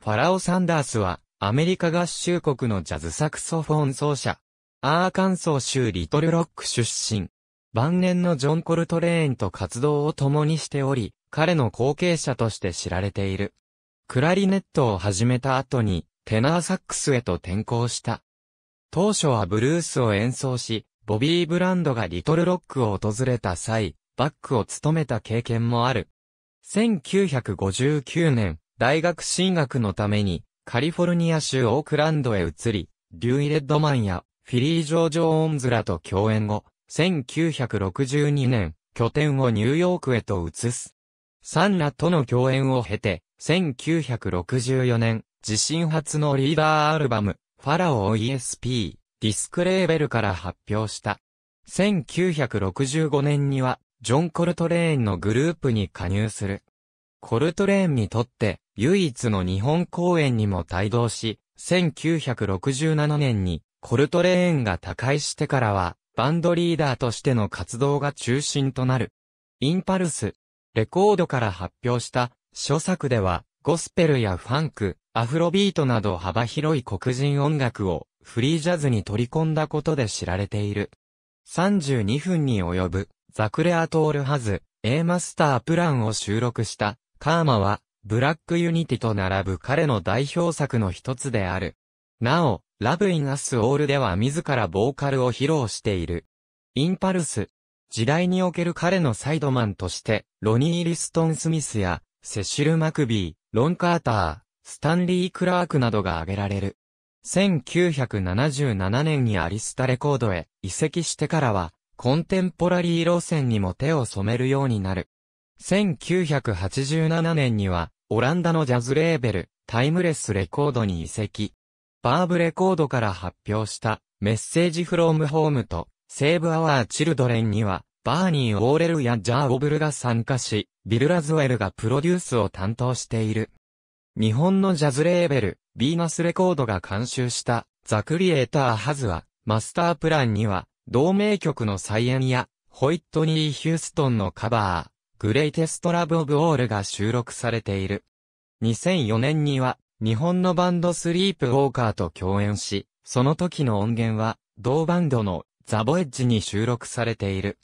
ファラオ・サンダースは、アメリカ合衆国のジャズサクソフォン奏者。アーカンソー州リトルロック出身。晩年のジョン・コルトレーンと活動を共にしており、彼の後継者として知られている。クラリネットを始めた後に、テナーサックスへと転向した。当初はブルースを演奏し、ボビー・ブランドがリトルロックを訪れた際、バックを務めた経験もある。1959年、大学進学のために、カリフォルニア州オークランドへ移り、リュイ・レッドマンやフィリー・ジョージ・オンズらと共演後、1962年、拠点をニューヨークへと移す。サンラとの共演を経て、1964年、自身初のリーダーアルバム、ファラオ ESP、ディスクレーベルから発表した。1965年には、ジョン・コルトレーンのグループに加入する。コルトレーンにとって唯一の日本公演にも帯同し、1967年にコルトレーンが他界してからは、バンドリーダーとしての活動が中心となる。インパルス、レコードから発表した諸作では、ゴスペルやファンク、アフロビートなど幅広い黒人音楽をフリージャズに取り込んだことで知られている。32分に及ぶザクレアトールハズ、A マスタープランを収録したカーマは、ブラックユニティと並ぶ彼の代表作の一つである。なお、ラブインアスオールでは自らボーカルを披露している。インパルス。時代における彼のサイドマンとして、ロニー・リストン・スミスや、セシル・マクビー、ロン・カーター、スタンリー・クラークなどが挙げられる。1977年にアリスタレコードへ移籍してからは、コンテンポラリー路線にも手を染めるようになる。1987年には、オランダのジャズレーベル、タイムレスレコードに移籍。バーブレコードから発表した、メッセージフロームホームと、セーブアワーチルドレンには、バーニー・オーレルやジャー・オブルが参加し、ビル・ラズウェルがプロデュースを担当している。日本のジャズレーベル、ビーナスレコードが監修した、ザ・クリエイター・ハズは、マスタープランには、同名曲の再演や、ホイットニー・ヒューストンのカバー、グレイテストラブオブオールが収録されている。2004年には、日本のバンドスリープウォーカーと共演し、その時の音源は、同バンドのザ・ボエッジに収録されている。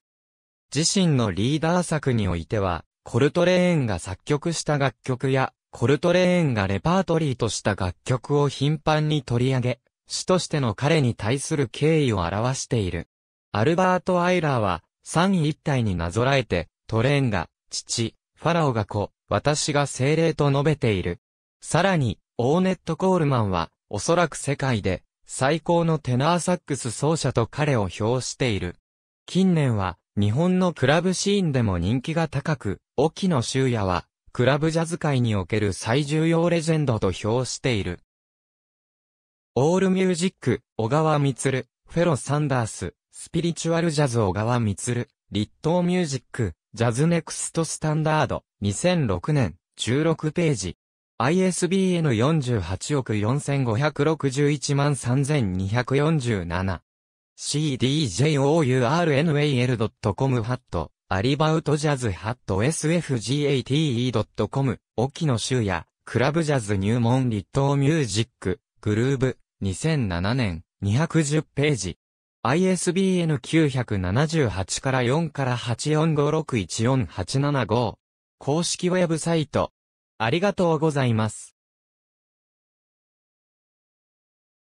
自身のリーダー作においては、コルトレーンが作曲した楽曲や、コルトレーンがレパートリーとした楽曲を頻繁に取り上げ、主としての彼に対する敬意を表している。アルバート・アイラーは、三位一体になぞらえて、トレーンが、父、ファラオが子、私が精霊と述べている。さらに、オーネット・コールマンは、おそらく世界で、最高のテナーサックス奏者と彼を評している。近年は、日本のクラブシーンでも人気が高く、沖野修也は、クラブジャズ界における最重要レジェンドと評している。オールミュージック、小川光、フェロ・サンダース、スピリチュアルジャズ小川光、立東ミュージック、ジャズネクストスタンダード、2006年、16ページ。ISBN 48億4561万3247。cdjournal.com ハット、アリバウトジャズハット sfgate.com、沖野修也、クラブジャズ入門立東ミュージック、グルーブ、2007年、210ページ。ISBN 978から4から845614875公式ウェブサイト。ありがとうございます。